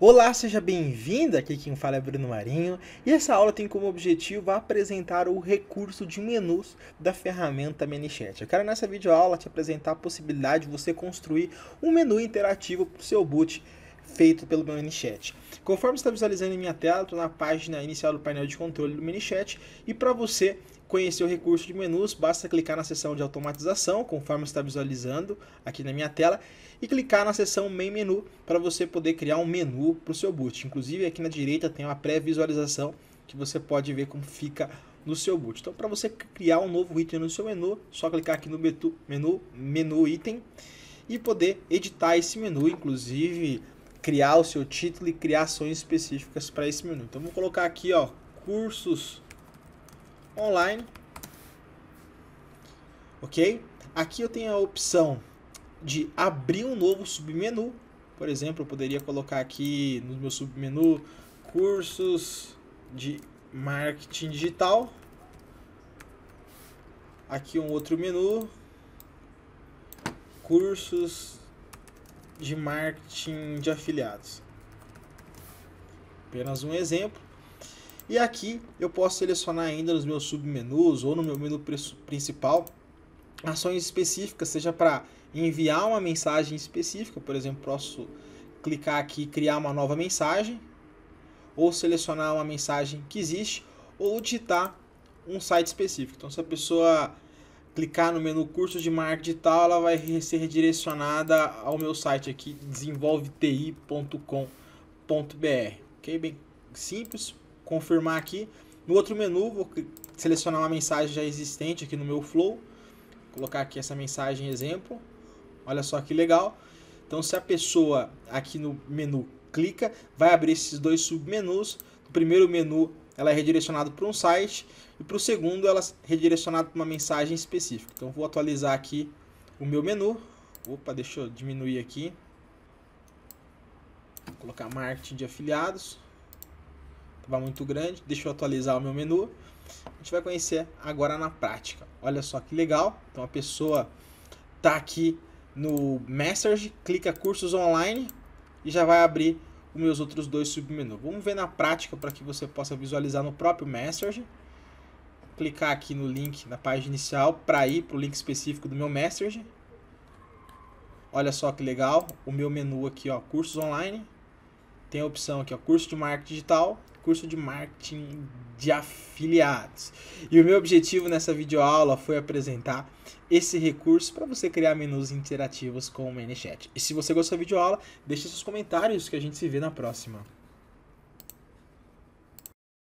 Olá, seja bem-vindo! Aqui quem fala é Bruno Marinho e essa aula tem como objetivo apresentar o recurso de menus da ferramenta ManyChat. Eu quero nessa videoaula te apresentar a possibilidade de você construir um menu interativo para o seu boot feito pelo meu ManyChat. Conforme está visualizando em minha tela, estou na página inicial do painel de controle do ManyChat e para você conhecer o recurso de menus, basta clicar na seção de automatização, conforme está visualizando aqui na minha tela, e clicar na seção Main Menu para você poder criar um menu para o seu boot. Inclusive aqui na direita tem uma pré-visualização que você pode ver como fica no seu boot. Então para você criar um novo item no seu menu, só clicar aqui no menu, menu item e poder editar esse menu, inclusive criar o seu título e criar ações específicas para esse menu. Então, vou colocar aqui, ó, cursos online, ok? Aqui eu tenho a opção de abrir um novo submenu. Por exemplo, eu poderia colocar aqui no meu submenu cursos de marketing digital. Aqui um outro menu, cursos de marketing de afiliados. Apenas um exemplo. E aqui eu posso selecionar ainda nos meus submenus ou no meu menu principal ações específicas, seja para enviar uma mensagem específica, por exemplo, posso clicar aqui criar uma nova mensagem, ou selecionar uma mensagem que existe, ou digitar um site específico. Então, se a pessoa clicar no menu cursos de marketing digital, ela vai ser redirecionada ao meu site aqui, desenvolveti.com.br. Ok? Bem simples. Confirmar aqui. No outro menu, vou selecionar uma mensagem já existente aqui no meu Flow. Colocar aqui essa mensagem exemplo. Olha só que legal. Então, se a pessoa aqui no menu clica, vai abrir esses dois submenus. No primeiro menu, ela é redirecionada para um site e para o segundo ela é redirecionada para uma mensagem específica. Então vou atualizar aqui o meu menu. Opa, deixa eu diminuir aqui. Vou colocar marketing de afiliados. Estava muito grande. Deixa eu atualizar o meu menu. A gente vai conhecer agora na prática. Olha só que legal. Então a pessoa tá aqui no Message, clica cursos online e já vai abrir os meus outros dois submenus. Vamos ver na prática para que você possa visualizar no próprio Message. Clicar aqui no link na página inicial para ir para o link específico do meu Message. Olha só que legal, o meu menu aqui, ó, cursos online. Tem a opção aqui, ó, curso de marketing digital curso de marketing de afiliados. E o meu objetivo nessa videoaula foi apresentar esse recurso para você criar menus interativos com o ManyChat. E se você gostou da videoaula, deixe seus comentários que a gente se vê na próxima.